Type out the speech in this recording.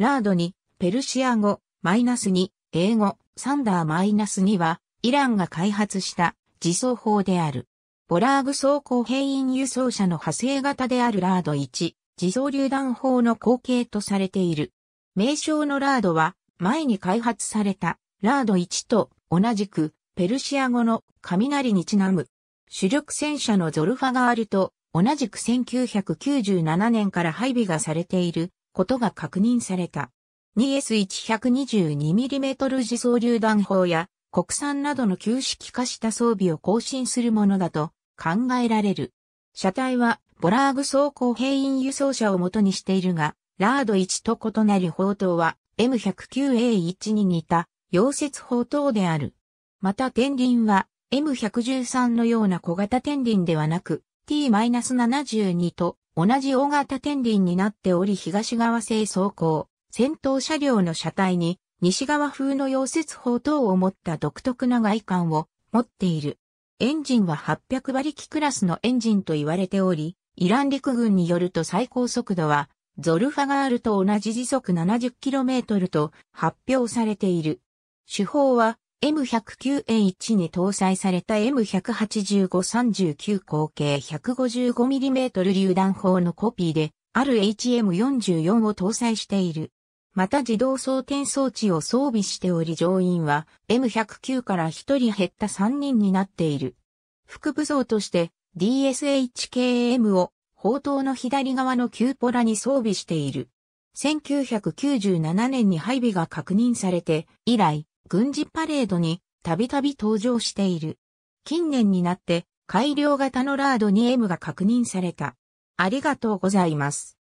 ラードに、ペルシア語、マイナス2、英語、サンダーマイナス2は、イランが開発した自走砲である。ボラーグ装甲兵員輸送車の派生型であるラード1、自走榴弾砲の後継とされている。名称のラードは、前に開発された、ラード1と同じく、ペルシア語の雷にちなむ。主力戦車のゾルファガールと同じく1997年から配備がされていることが確認された。2S122mm 自走榴弾砲や国産などの旧式化した装備を更新するものだと考えられる。車体はボラーグ装甲兵員輸送車を元にしているが、ラード1と異なる砲塔は M109A1 に似た溶接砲塔である。また天輪は M113 のような小型天輪ではなく T-72 と同じ大型天輪になっており東側製装甲、戦闘車両の車体に西側風の溶接砲等を持った独特な外観を持っている。エンジンは800馬力クラスのエンジンと言われており、イラン陸軍によると最高速度は、ゾルファガールと同じ時速 70km と発表されている。手法は M109A1 に搭載された M185-39 口径 155mm 榴弾砲のコピーで、ある HM44 を搭載している。また自動装填装置を装備しており乗員は M109 から1人減った3人になっている。副武装として DSHKM を砲塔の左側のキューポラに装備している。1997年に配備が確認されて以来、軍事パレードにたびたび登場している。近年になって改良型のラード 2M が確認された。ありがとうございます。